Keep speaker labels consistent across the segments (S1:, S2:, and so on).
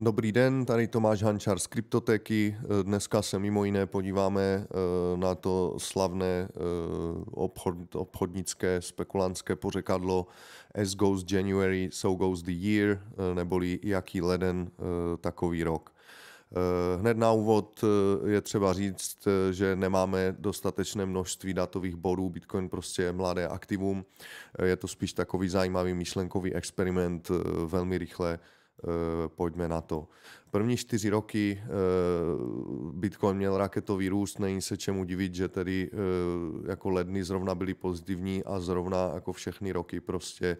S1: Dobrý den, tady Tomáš Hančar z Kryptoteky. Dneska se mimo jiné podíváme eh, na to slavné eh, obchod, obchodnické spekulantské pořekadlo As goes January, so goes the year, eh, neboli jaký leden, takový rok. Hned na úvod je třeba říct, že nemáme dostatečné množství datových bodů, Bitcoin prostě je mladé aktivum, je to spíš takový zajímavý myšlenkový experiment, velmi rychle Eh, pojďme na to. První čtyři roky eh, Bitcoin měl raketový růst, není se čemu divit, že tedy eh, jako ledny zrovna byly pozitivní a zrovna jako všechny roky prostě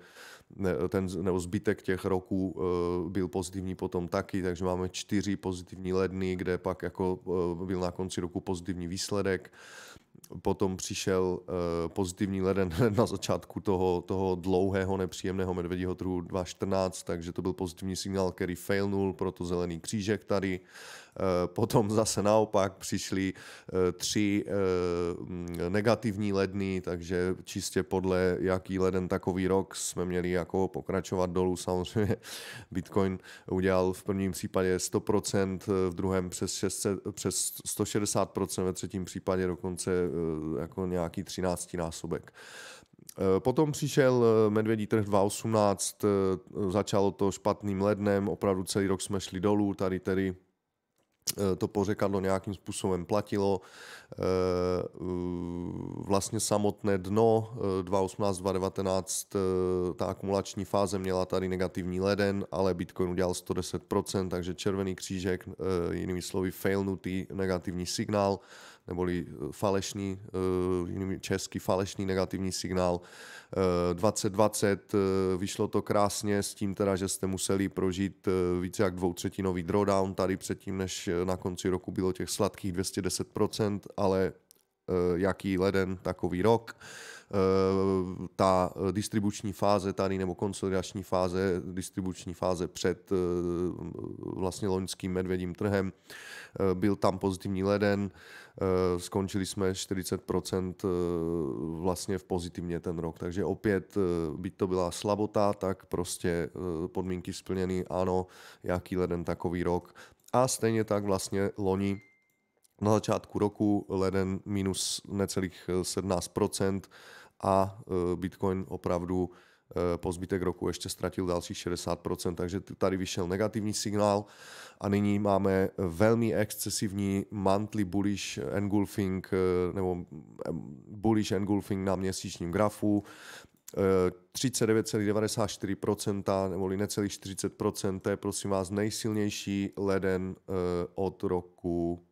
S1: ten nebo zbytek těch roků byl pozitivní potom taky, takže máme čtyři pozitivní ledny, kde pak jako byl na konci roku pozitivní výsledek potom přišel eh, pozitivní leden na začátku toho, toho dlouhého nepříjemného medvědího trhu 2014, takže to byl pozitivní signál, který failnul, proto zelený křížek tady. Eh, potom zase naopak přišly eh, tři eh, mm, negativní ledny, takže čistě podle jaký leden takový rok jsme měli jako pokračovat dolů. Samozřejmě Bitcoin udělal v prvním případě 100%, v druhém přes, 600, přes 160%, ve třetím případě dokonce jako nějaký 13 násobek. Potom přišel Medvědí trh 2018, začalo to špatným lednem, opravdu celý rok jsme šli dolů, tady tedy Eh, to pořekadlo nějakým způsobem platilo. Eh, vlastně samotné dno 2018, eh, 2019, ta akumulační fáze měla tady negativní leden, ale Bitcoin udělal 110%, takže červený křížek, jinými slovy failnutý negativní signál neboli eh, falešný, eh, český falešný negativní signál. 2020 eh, vyšlo to krásně s tím teda, že jste museli prožít více jak dvoutřetinový drawdown tady předtím, než na konci roku bylo těch sladkých 210%, ale Eh, jaký leden, takový rok. Eh, ta distribuční fáze tady, nebo konsolidační fáze, distribuční fáze před eh, vlastně loňským medvědím trhem, byl tam pozitivní leden, skončili jsme 40% vlastně v pozitivně ten rok, takže opět, byť to byla slabota, tak prostě podmínky splněny, ano, jaký leden, takový rok. A stejně tak vlastně loni na začátku roku, leden minus necelých 17% eh, a eh, Bitcoin opravdu eh, po zbytek roku ještě ztratil dalších 60%, takže tady vyšel negativní signál a nyní máme velmi excesivní monthly bullish engulfing nebo bullish engulfing na měsíčním grafu. 39,94% nebo necelých 40%, to je prosím vás nejsilnější leden od roku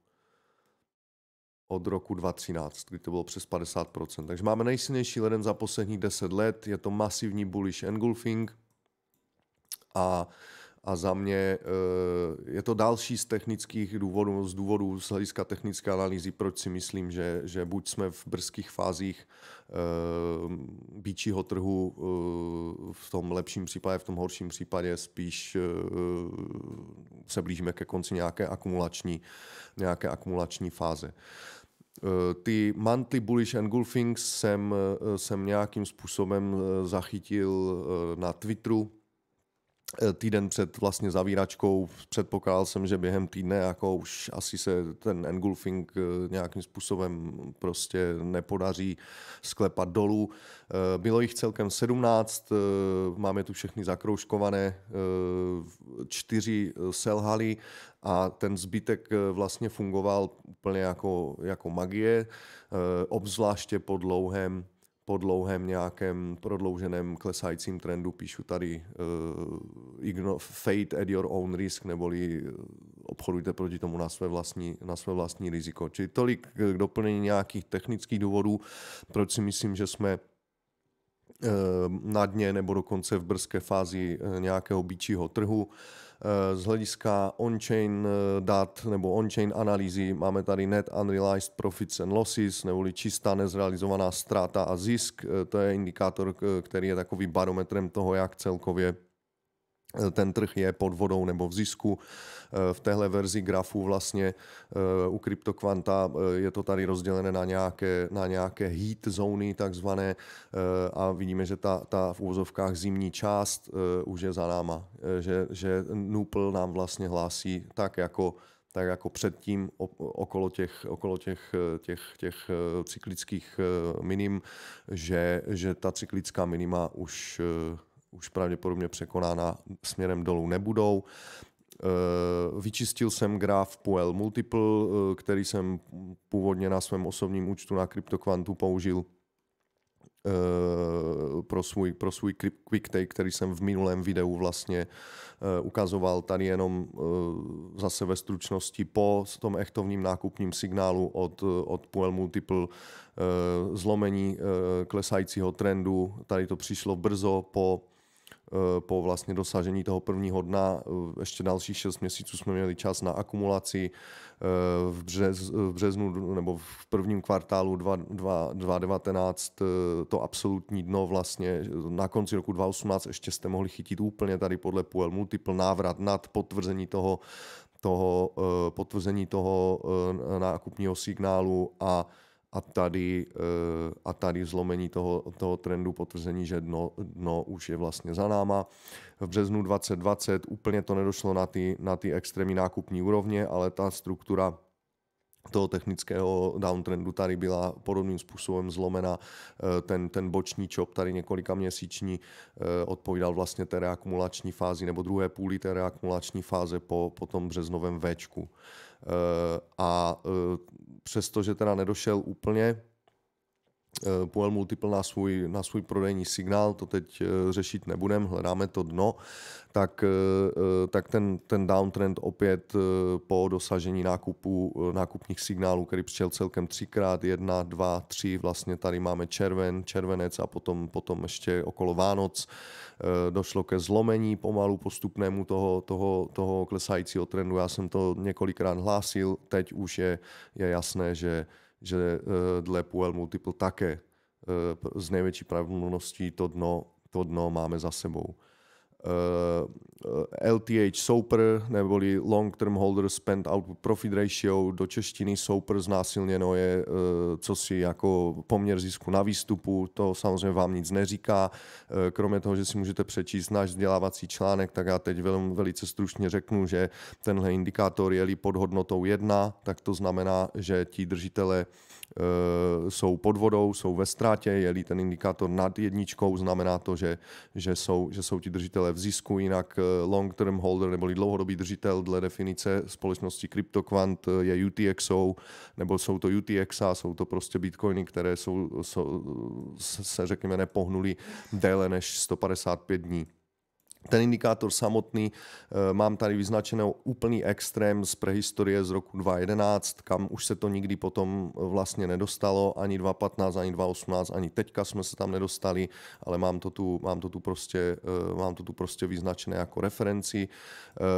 S1: od roku 2013, kdy to bylo přes 50%. Takže máme nejsilnější leden za posledních 10 let, je to masivní bullish engulfing a, a za mě eh, je to další z technických důvodů, z důvodů z hlediska technické analýzy, proč si myslím, že, že buď jsme v brzkých fázích eh, býčího trhu, eh, v tom lepším případě, v tom horším případě spíš se blížíme ke konci nějaké akumulační, nějaké akumulační fáze. Eh, ty monthly bullish engulfings jsem, eh, jsem nějakým způsobem eh, zachytil na Twitteru, Eh, týden před vlastně zavíračkou předpokládal jsem, že během týdne jako už asi se ten engulfing eh, nějakým způsobem prostě nepodaří sklepat dolů. Eh, bylo jich celkem 17, máme tu všechny zakroužkované, čtyři selhaly a ten zbytek vlastně fungoval úplně jako, jako magie, obzvláště po dlouhém po dlouhém nějakém prodlouženém klesajícím trendu, píšu tady uh, igno, fate at your own risk, neboli eh, obchodujte proti tomu na své vlastní, na své vlastní riziko. Čili tolik k doplnění nějakých technických důvodů, proč si myslím, že jsme eh, na dně nebo dokonce v brzké fázi nějakého bíčího trhu. Eh, z hlediska on-chain eh, dat nebo on-chain analýzy máme tady net unrealized profits and losses, neboli čistá nezrealizovaná ztráta a zisk. Eh, to je indikátor, který je takový barometrem toho, jak celkově ten trh je pod vodou nebo v zisku. E, v téhle verzi grafu vlastně e, u kryptokvanta e, je to tady rozdělené na nějaké, na nějaké heat zóny takzvané a vidíme, že ta, ta v úvozovkách zimní část už je za náma, že, že Nupl nám vlastně hlásí tak jako tak jako předtím okolo těch, okolo těch, těch, těch cyklických minim, že, že ta cyklická minima už už pravděpodobně překonána směrem dolů nebudou. Eh, vyčistil jsem graf Puel Multiple, eh, který jsem původně na svém osobním účtu na CryptoQuantu použil eh, pro svůj, pro svůj quick take, který jsem v minulém videu vlastně ukazoval tady jenom zase ve stručnosti po tom echtovním nákupním signálu od, od Puel Multiple zlomení klesajícího trendu. Tady to přišlo brzo po Eh, po vlastně dosažení toho prvního dna eh, ještě dalších 6 měsíců jsme měli čas na akumulaci. Eh, v, břez, v březnu nebo v prvním kvartálu 2019 to absolutní dno vlastně na konci roku 2018 ještě jste mohli chytit úplně tady podle PUEL multiple návrat nad potvrzení toho, toho potvrzení toho nákupního signálu a a tady, eh, a tady zlomení toho, toho trendu potvrzení, že dno, dno už je vlastně za náma. V březnu 2020 úplně to nedošlo na ty, na ty extrémní nákupní úrovně, ale ta struktura toho technického downtrendu tady byla podobným způsobem zlomena. Eh, ten, ten boční čop tady několika měsíční eh, odpovídal vlastně té reakumulační fázi nebo druhé půli té reakumulační fáze po, po tom březnovém Včku. A přestože teda nedošel úplně Eh, Puel Multiple na svůj, na svůj prodejní signál, to teď eh, řešit nebudem. hledáme to dno, tak, eh, tak ten, ten downtrend opět po dosažení nákupu, nákupních signálů, který přišel celkem třikrát, jedna, dva, tři, vlastně tady máme červen, červenec a potom, potom ještě okolo Vánoc došlo ke zlomení pomalu postupnému toho, toho, toho klesajícího trendu. Já jsem to několikrát hlásil, teď už je, je jasné, že že eh, dle PUL Multiple také eh, s největší pravděpodobností to dno, to dno máme za sebou. Eh, LTH SOPR neboli Long Term Holder Spend Output Profit Ratio do češtiny SOPR znásilněno je eh, co si jako poměr zisku na výstupu, to samozřejmě vám nic neříká, eh, kromě toho, že si můžete přečíst náš vzdělávací článek, tak já teď velmi velice stručně řeknu, že tenhle indikátor je pod hodnotou 1, tak to znamená, že ti držitele Eh, jsou pod vodou, jsou ve ztrátě, je ten indikátor nad jedničkou, znamená to, že, že, jsou, že jsou ti držitelé v zisku, jinak eh, long term holder neboli dlouhodobý držitel dle definice společnosti CryptoQuant eh, je UTXO, nebo jsou to UTXA, jsou to prostě bitcoiny, které jsou, jsou se řekněme nepohnuli déle než 155 dní. Ten indikátor samotný eh, mám tady vyznačenou úplný extrém z prehistorie z roku 2011, kam už se to nikdy potom eh, vlastně nedostalo, ani 2015, ani 2018, ani teďka jsme se tam nedostali, ale mám to tu, mám to tu, prostě, eh, mám to tu prostě vyznačené jako referenci.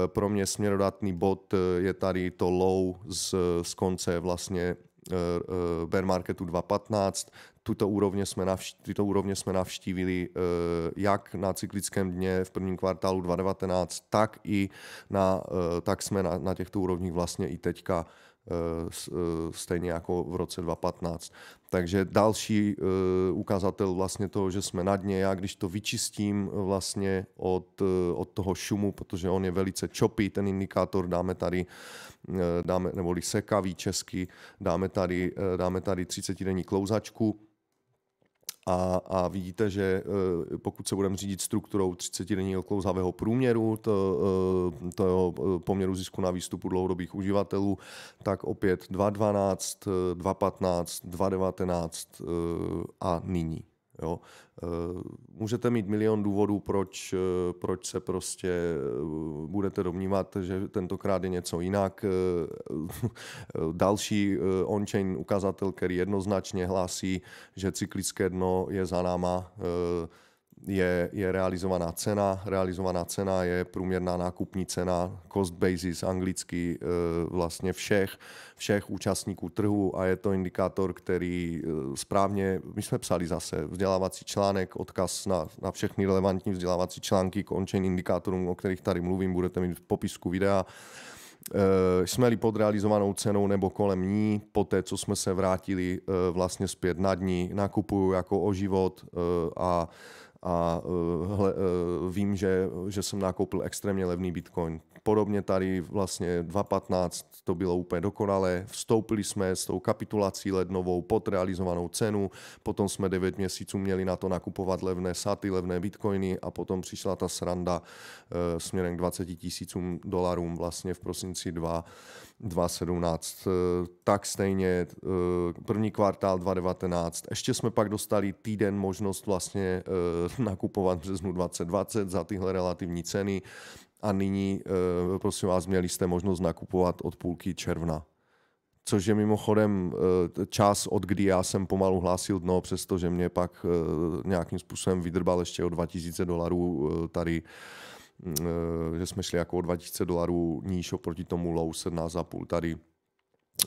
S1: Pro mě směrodatný bod je tady to low z, z konce vlastně Eh, eh, bear marketu 2.15. Tuto úrovně jsme, navští, tyto úrovně jsme navštívili eh, jak na cyklickém dně v prvním kvartálu 2019, tak i na, tak jsme na, na těchto úrovních vlastně i teďka Eh, eh, stejně jako v roce 2015. Takže další eh, ukazatel vlastně toho, že jsme na dně, já když to vyčistím vlastně od, od toho šumu, protože on je velice čopý, ten indikátor dáme tady, dáme, neboli sekavý česky, dáme tady, dáme tady 30 denní klouzačku, a, a vidíte, že eh, pokud se budeme řídit strukturou 30-denního klouzavého průměru, to, eh, to eh, poměru zisku na výstupu dlouhodobých uživatelů, tak opět 2.12, 2.15, 2.19 a nyní. Jo? Eh, můžete mít milion důvodů, proč, eh, proč se prostě eh, budete domnívat, že tentokrát je něco jinak. Další on-chain ukazatel, který jednoznačně hlásí, že cyklické dno je za náma, je, je realizovaná cena. Realizovaná cena je průměrná nákupní cena, cost basis anglicky e, vlastně všech, všech účastníků trhu a je to indikátor, který e, správně, my jsme psali zase vzdělávací článek, odkaz na, na všechny relevantní vzdělávací články k on indikátorům, o kterých tady mluvím, budete mít v popisku videa e, jsme-li pod realizovanou cenou nebo kolem ní, po té, co jsme se vrátili vlastně zpět na dní nakupuju jako o život a a eh, hle, eh, vím, že, že jsem nakoupil extrémně levný bitcoin. Podobně tady vlastně 2.15 to bylo úplně dokonalé. Vstoupili jsme s tou kapitulací lednovou pod realizovanou cenu, potom jsme 9 měsíců měli na to nakupovat levné saty, levné bitcoiny a potom přišla ta sranda eh, směrem k 20 tisícům dolarům vlastně v prosinci 2 2017, eh, tak stejně eh, první kvartál 2019. Ještě jsme pak dostali týden možnost vlastně eh, nakupovat v březnu 2020 za tyhle relativní ceny a nyní, prosím vás, měli jste možnost nakupovat od půlky června což je mimochodem čas, od kdy já jsem pomalu hlásil dno, přestože mě pak nějakým způsobem vydrbal ještě o 2000 dolarů tady Eh, že jsme šli jako o 2000 dolarů níž oproti tomu low 17,5 tady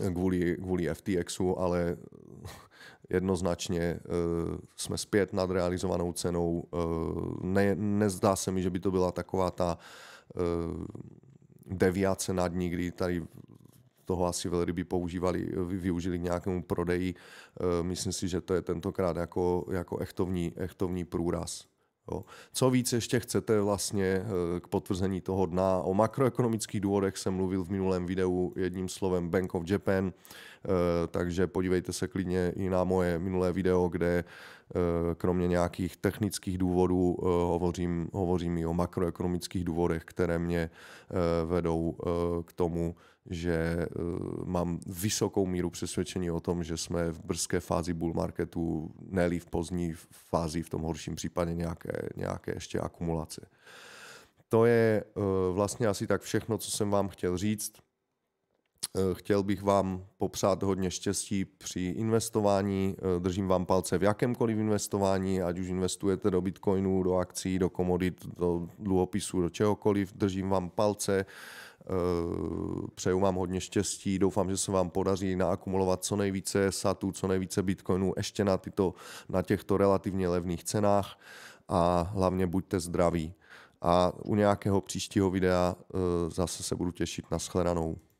S1: eh, kvůli, kvůli FTXu, ale jednoznačně uh, jsme zpět nad realizovanou cenou. Uh, ne, nezdá se mi, že by to byla taková ta uh, deviace nad ní, kdy tady toho asi velryby používali, využili k nějakému prodeji. Myslím si, že to je tentokrát jako, jako echtovní, echtovní průraz. Jo. Co víc ještě chcete vlastně eh, k potvrzení toho dna? O makroekonomických důvodech jsem mluvil v minulém videu jedním slovem Bank of Japan, eh, takže podívejte se klidně i na moje minulé video, kde eh, kromě nějakých technických důvodů hovořím, hovořím i o makroekonomických důvodech, které mě vedou k tomu, že uh, mám vysokou míru přesvědčení o tom, že jsme v brzké fázi bull marketu, ne v pozdní fázi, v tom horším případě nějaké, nějaké ještě akumulace. To je uh, vlastně asi tak všechno, co jsem vám chtěl říct. Uh, chtěl bych vám popřát hodně štěstí při investování. Držím vám palce v jakémkoliv investování, ať už investujete do bitcoinu, do akcí, do komodit, do dluhopisů, do čehokoliv. Držím vám palce Eh, přeju vám hodně štěstí, doufám, že se vám podaří naakumulovat co nejvíce satů, co nejvíce bitcoinů ještě na, tyto, na těchto relativně levných cenách a hlavně buďte zdraví. A u nějakého příštího videa eh, zase se budu těšit na shledanou.